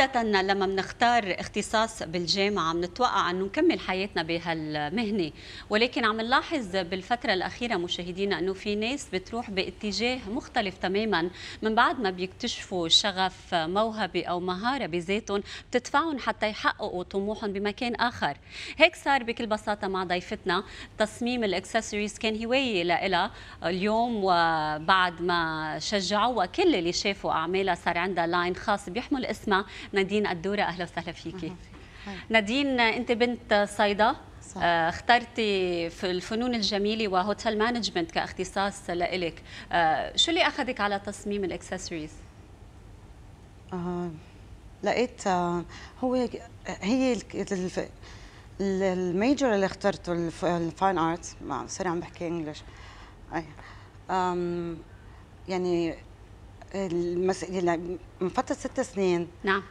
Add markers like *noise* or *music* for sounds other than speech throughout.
عادة لما بنختار اختصاص بالجامعة بنتوقع أنه نكمل حياتنا بهالمهنة ولكن عم نلاحظ بالفترة الأخيرة مشاهدينا أنه في ناس بتروح باتجاه مختلف تماما من بعد ما بيكتشفوا شغف موهبة أو مهارة بذاتهم بتدفعهم حتى يحققوا طموحهم بمكان آخر هيك صار بكل بساطة مع ضيفتنا تصميم الأكسسوارز كان هواية لها اليوم وبعد ما شجعوها كل اللي شافوا أعمالها صار عندها لاين خاص بيحمل اسمها نادين الدورة أهلا وسهلا فيكي نادين أنت بنت صيدا آه، اخترتي في الفنون الجميلة وهوتيل مانجمنت كاختصاص لإلك آه، شو اللي أخذك على تصميم الإكسسوارز؟ آه لقيت آه هو هي الميجر اللي اخترته الفاين ارت سوري عم بحكي انجلش يعني مفتت يعني من فتره ست سنين نعم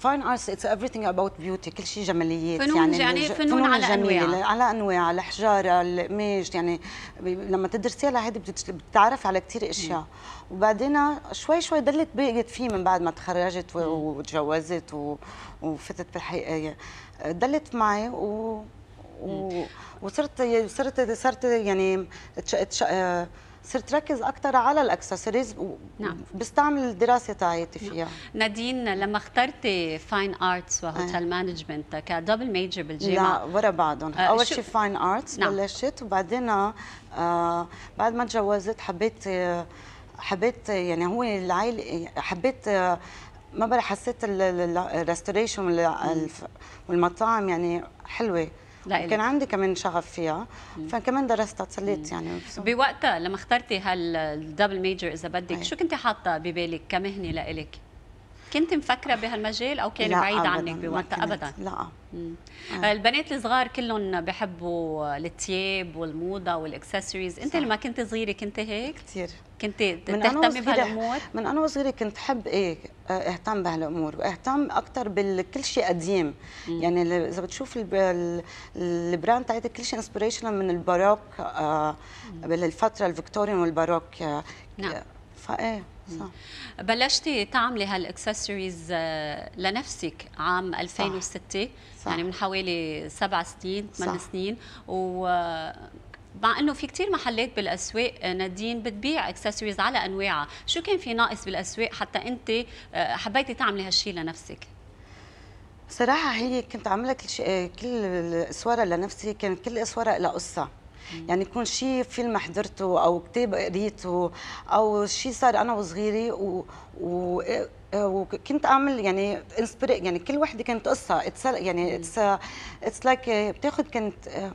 فاين ارتس اتس everything اباوت بيوتي كل شيء جماليات فنون يعني, يعني فنون, فنون على جميلة انواع على انواع الحجاره القماش يعني لما تدرسيها لهيدي بتتعرفي على كثير اشياء وبعدين شوي شوي ضلت بقيت فيه من بعد ما تخرجت وتجوزت وفتت بالحقيقه ضلت معي و... و... وصرت صرت صرت يعني تش... تش... آه، صرت ركز اكثر على الاكسسوارز نعم بستعمل الدراسه تاعتي نعم. فيها نعم. نادين لما اخترتي فاين ارتس وهوتيل مانجمنت كدبل ميجر بالجامعه لا ورا بعضهم آه اول شيء فاين ارتس نعم. بلشت وبعدين آه بعد ما تجوزت حبيت آه، حبيت يعني هو العائله حبيت آه، ما بعرف حسيت الريستوريشن والمطاعم يعني حلوه كان عندي كمان شغف فيها فكمان درستها تسليت يعني بوقتها لما اخترتي هالدبل ميجر اذا بدك شو كنت حاطه ببالك كمهنه لإلك؟ كنت مفكره بهالمجال او كان بعيد عنك بوقتها ابدا لا مم. آه. آه. البنات الصغار كلهم بحبوا الثياب والموضه والاكسسوارز انت لما كنت صغيره كنت هيك كثير كنت تهتمي بهالامور من انا وصغيره كنت حب ايه آه، اهتم بهالامور واهتم اكثر بكل شيء قديم مم. يعني اذا بتشوف البراند تاعتي كل شيء انسبريشنال من الباروك آه بالفتره الفيكتوريان والباروك آه نعم فايه صح. بلشتي تعملي هالاكسسوارز آه، لنفسك عام 2006 صح. يعني من حوالي سبع سنين ثمان سنين و آه، مع انه في كثير محلات بالاسواق آه، نادين بتبيع اكسسوارز على انواعها، شو كان في ناقص بالاسواق حتى انت حبيتي تعملي هالشيء لنفسك؟ صراحة هي كنت عاملة كل شيء كل الاسوارة لنفسي كانت كل اسوارة لها قصة يعني يكون شيء فيلم حضرته او كتاب قريته او شيء صار انا وصغيره و... و... وكنت اعمل يعني انسبري يعني كل وحده كانت قصه اتس يعني اتس اتس لايك بتاخذ كانت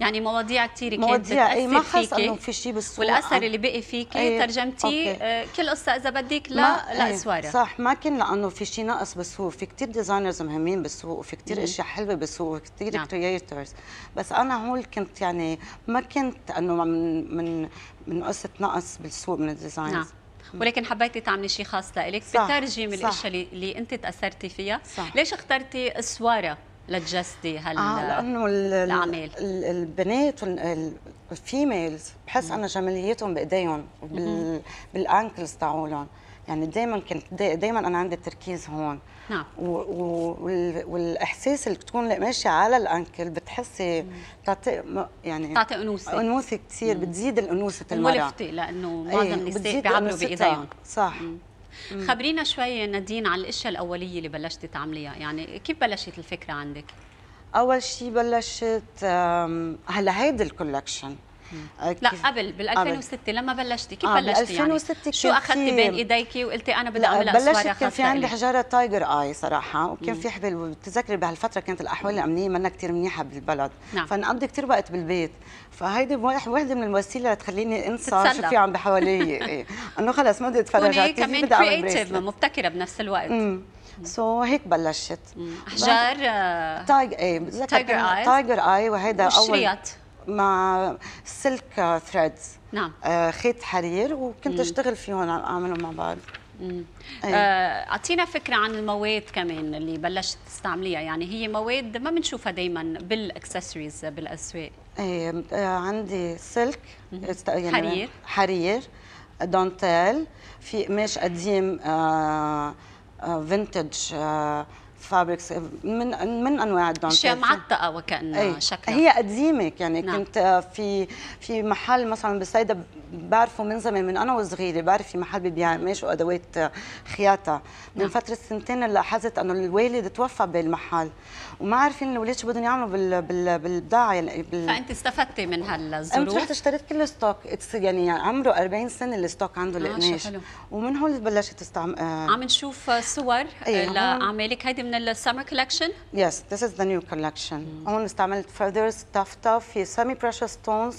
يعني مواضيع كثير كانت مواضيع اي ما خص انه في شيء بالسوق والاثر اللي بقي فيكي أيه. ترجمتي آه كل قصه اذا بدك لا لا سوارة صح ما كان لانه في شيء ناقص بالسوق في كثير ديزاينرز مهمين بالسوق وفي كثير اشياء حلوه بالسوق وكثير كثير نعم. كرييترز بس انا هول كنت يعني ما كنت انه من من من قصه نقص بالسوق من الديزاينز نعم. ولكن حبيتي تعملي شيء خاص لإلك بترجم الاشياء اللي انت تاثرتي فيها صح. ليش اخترتي اسواره لتجسدي هال آه لانه الاعمال البنات الفيميلز بحس انا جماليتهم بايديهم بالانكلز تاعولهم يعني دائما كنت دائما انا عندي التركيز هون نعم والاحساس اللي بتكون ماشيه على الانكل بتحسي بتعطي يعني بتعطي انوثه انوثه كثير بتزيد الانوثه المراه ملفتي لانه إيه، معظم النساء بيعملوا بايديهم صح مم. خبرينا شوي نادين على الاشياء الاوليه اللي بلشتي تعمليها يعني كيف بلشت الفكره عندك اول شيء بلشت هلا هيدي الكولكشن آه، لا قبل بال 2006 لما بلشتي كيف آه، بلشتي يعني 2006 شو اخذتي بين ايديكي وقلتي انا بدي اعمل بلشت كان في عندي حجاره تايجر اي صراحه وكان في حبل بتذكري بهالفتره كانت الاحوال الامنيه منا كثير منيحه بالبلد نعم. فنقضي كثير وقت بالبيت فهيدي وحده من الوسيله تخليني انسى شو في عم بحوالي إيه. *laughs* انه خلص ما بدي اتفرج على كمان كرييتيف مبتكره بنفس الوقت مم. سو so, هيك بلشت احجار آه، إيه، تايجر اي تايجر اي وهيدا اول شريط مع سلك ثريدز نعم آه، خيط حرير وكنت اشتغل فيهم اعملهم مع بعض آه، اعطينا أيه. فكره عن المواد كمان اللي بلشت تستعمليها يعني هي مواد ما بنشوفها دائما بالاكسسوارز بالاسواق ايه عندي سلك يعني حرير حرير دونتيل في قماش قديم آه آه فينتج آه فابريكس من من انواع الدون اشياء معتقه وكان شكلها هي قديمه يعني نعم. كنت آه، في في محل مثلا بالصيدا بعرفه من زمان من انا وصغيره بعرف في محل ببيع قماش وادوات آه، خياطه من نعم. فتره سنتين لاحظت انه الوالد توفى بالمحل وما عارفين الاولاد شو بدهم يعملوا بال بال بالبضاعه يعني بال... فانت استفدتي من هالظروف رحت اشتريت كل الستوك يعني, عمره 40 سنه الستوك عنده القماش آه ومن هون بلشت استعمل آه. عم نشوف صور ايه. آه، لاعمالك هيدي من السمر كولكشن يس ذس از ذا نيو كولكشن هون استعملت فيذرز تاف تاف في سيمي بريشس ستونز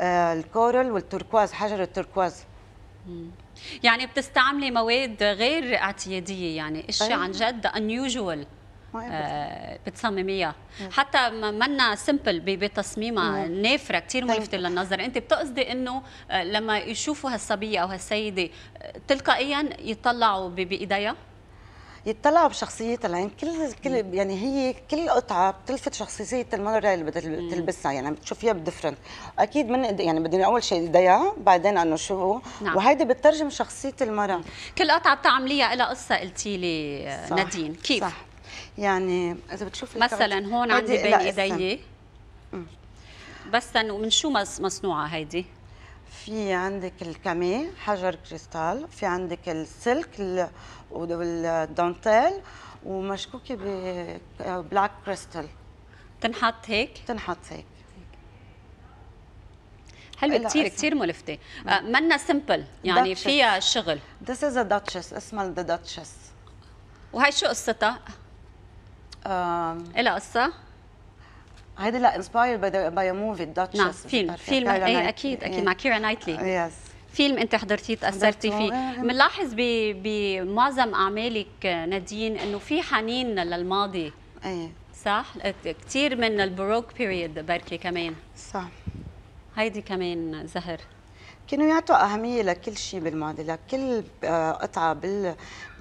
الكورل والتركواز حجر التركواز hmm. يعني بتستعملي مواد غير اعتياديه يعني اشي عن جد انيوجوال آه بتصمميها hmm. حتى منا سمبل بتصميمها hmm. نافره كثير طيب. ملفته للنظر انت بتقصدي انه آه، لما يشوفوا هالصبيه او هالسيده آه، تلقائيا يطلعوا بايديها يطلعوا بشخصيه العين كل كل يعني هي كل قطعه بتلفت شخصيه المره اللي بدها تلبسها يعني بتشوفيها بدفرنت اكيد من يعني بدنا اول شيء ايديها بعدين انه شو نعم. وهيدي بترجم شخصيه المراه كل قطعه بتعمليها لها قصه قلتي لي نادين كيف صح. يعني اذا بتشوفي مثلا هون عندي بين ايدي بس ومن شو مصنوعه هيدي في عندك الكامي حجر كريستال في عندك السلك والدونتيل ومشكوكه ببلاك كريستال تنحط هيك تنحط هيك حلوه كثير كثير ملفته آه، منا سمبل يعني داتشس. فيها شغل This از a duchess اسمها ذا duchess وهي شو قصتها؟ إلها قصه؟ هيدي لا انسباير باي موفي الداتشس نعم فيلم فيلم اي إيه، اكيد اكيد إيه. مع كيرا نايتلي يس آه، فيلم انت حضرتيه تاثرتي فيه بنلاحظ آه، آه. بمعظم اعمالك نادين انه في حنين للماضي ايه صح كثير من البروك بيريد بركي كمان صح هيدي كمان زهر كانوا يعطوا اهميه لكل شيء بالماضي لكل آه، قطعه بال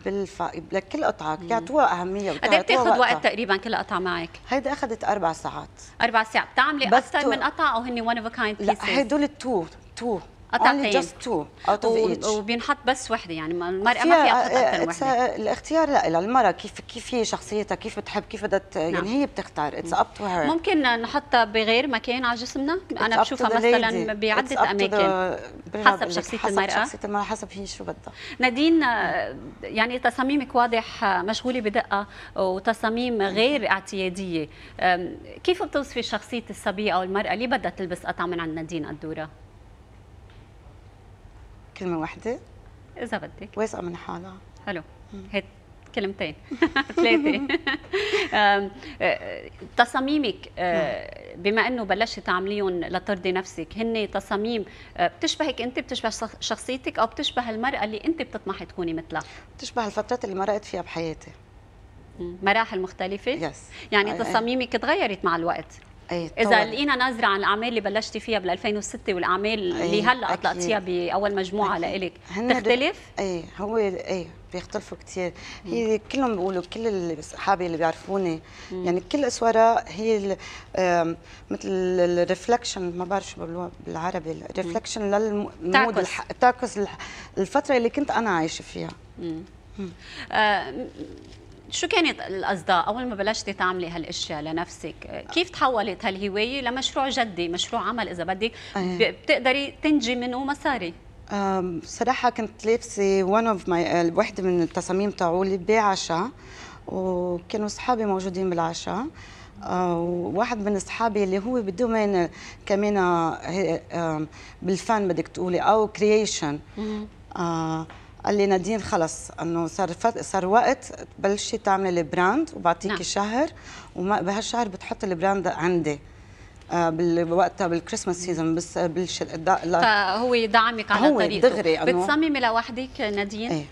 بالف... لكل قطعه يعطوها اهميه قد ايه بتاخذ وقت تقريبا كل قطعه معك؟ هيدا اخذت اربع ساعات اربع ساعات بتعملي اكثر تو... من قطعه او هن ون اوف كايند لا هدول التو تو قطعتين جاست تو اوت اوف ايتش وبينحط بس وحده يعني المراه ما فيها تحط اكثر من وحده الاختيار لا لها المراه كيف كيف هي شخصيتها كيف بتحب كيف بدها يعني نعم. يعني هي بتختار اتس اب تو هير ممكن نحطها بغير مكان على جسمنا انا بشوفها مثلا بعده اماكن حسب شخصيه حسب المراه حسب شخصيه المراه حسب هي شو بدها نادين يعني تصاميمك واضح مشغوله بدقه وتصاميم غير اعتياديه كيف بتوصفي شخصيه الصبيه او المراه اللي بدها تلبس قطعه من عند نادين قدوره كلمه واحده اذا بدك واثقه من حالها حلو هيك كلمتين *laughs* ثلاثه *laughs* أه، تصاميمك أه، بما انه بلشتي تعمليهم لترضي نفسك هن تصاميم أه، بتشبهك انت بتشبه شخصيتك او بتشبه المراه اللي انت بتطمحي تكوني مثلها بتشبه الفترات اللي مرقت فيها بحياتي مراحل مختلفة؟ يس يعني تصاميمك تغيرت مع الوقت أي اذا لقينا نظره عن الاعمال اللي بلشتي فيها بال 2006 والاعمال إيه، اللي هلا اطلقتيها باول مجموعه لإلك تختلف؟ اي هو اي بيختلفوا كثير هي كلهم بيقولوا كل اصحابي اللي بيعرفوني مم. يعني كل اسوارة هي مثل الريفلكشن ما بعرف شو بالعربي الريفلكشن للمود تعكس الفتره اللي كنت انا عايشه فيها مم. مم. آه شو كانت الأصداء أول ما بلشتي تعملي هالأشياء لنفسك كيف تحولت هالهواية لمشروع جدي مشروع عمل إذا بدك بتقدري تنجي منه مصاري صراحة كنت لابسة ون اوف ماي وحدة من التصاميم تاعولي بعشاء وكانوا اصحابي موجودين بالعشاء أه، وواحد من اصحابي اللي هو بدومين كمان آه، بالفن بدك تقولي او كرييشن قال لي نادين خلص انه صار صار وقت تبلشي تعملي البراند وبعطيكي نعم. شهر وبهالشهر بتحطي البراند عندي آه، بالوقتها بالكريسماس سيزون بس بالش فهو دعمك على هو طريقه دغري بتصممي لوحدك نادين؟ ايه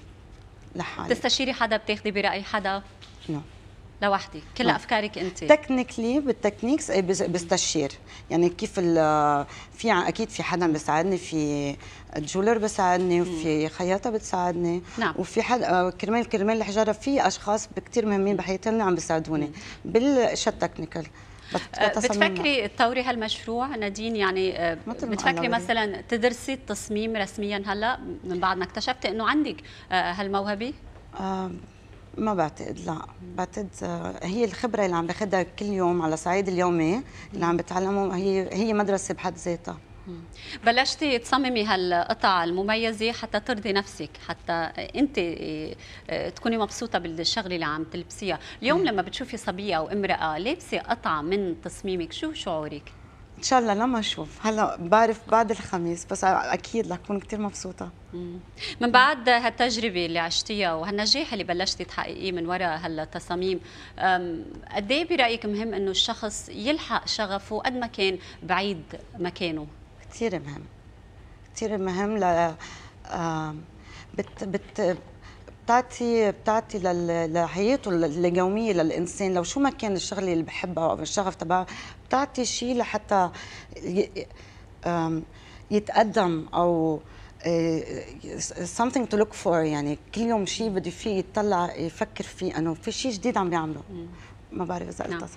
لحالي تستشيري حدا بتاخدي براي حدا؟ نعم لوحدي كل نعم. افكارك انت تكنيكلي بالتكنيكس بستشير يعني كيف في اكيد في حدا بيساعدني في جولر بيساعدني وفي خياطه بتساعدني نعم. وفي حد آه، كرمال كرمال الحجاره في اشخاص كثير مهمين بحياتي عم بيساعدوني بالشت تكنيكال آه، بتفكري تطوري هالمشروع نادين يعني آه، بتفكري مثلا تدرسي التصميم رسميا هلا من بعد ما اكتشفتي انه عندك هالموهبه؟ ما بعتقد لا بعتقد آه، هي الخبره اللي عم باخذها كل يوم على صعيد اليومي اللي عم بتعلمه هي هي مدرسه بحد ذاتها بلشتي تصممي هالقطع المميزه حتى ترضي نفسك حتى انت آه، آه، تكوني مبسوطه بالشغله اللي عم تلبسيها اليوم لما بتشوفي صبيه او امراه لابسه قطعه من تصميمك شو شعورك ان شاء الله لما اشوف هلا بعرف بعد الخميس بس اكيد رح اكون كثير مبسوطه من بعد هالتجربه اللي عشتيها وهالنجاح اللي بلشتي تحققيه من وراء هالتصاميم قد ايه برايك مهم انه الشخص يلحق شغفه قد ما كان بعيد مكانه كثير مهم كثير مهم ل بت بت بتعطي بتعطي لحياته اليوميه للانسان لو شو ما كان الشغله اللي بحبه او الشغف تبعها بتعطي شيء لحتى يتقدم او آه، آه، something to look for يعني كل يوم شيء بده فيه يطلع يفكر فيه انه في شيء جديد عم بيعمله ما بعرف اذا قلتها نعم. آه،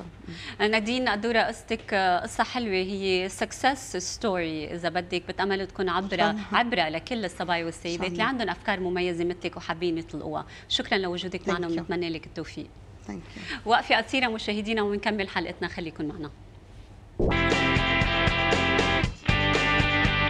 صح نادين قدورة قصتك قصة حلوة هي سكسس ستوري إذا بدك بتأمل تكون عبرة عبرة لكل الصبايا والسيدات اللي عندهم أفكار مميزة مثلك وحابين يطلقوها شكرا لوجودك معنا وبنتمنى لك التوفيق ثانك يو وقفة قصيرة مشاهدينا ونكمل حلقتنا خليكم معنا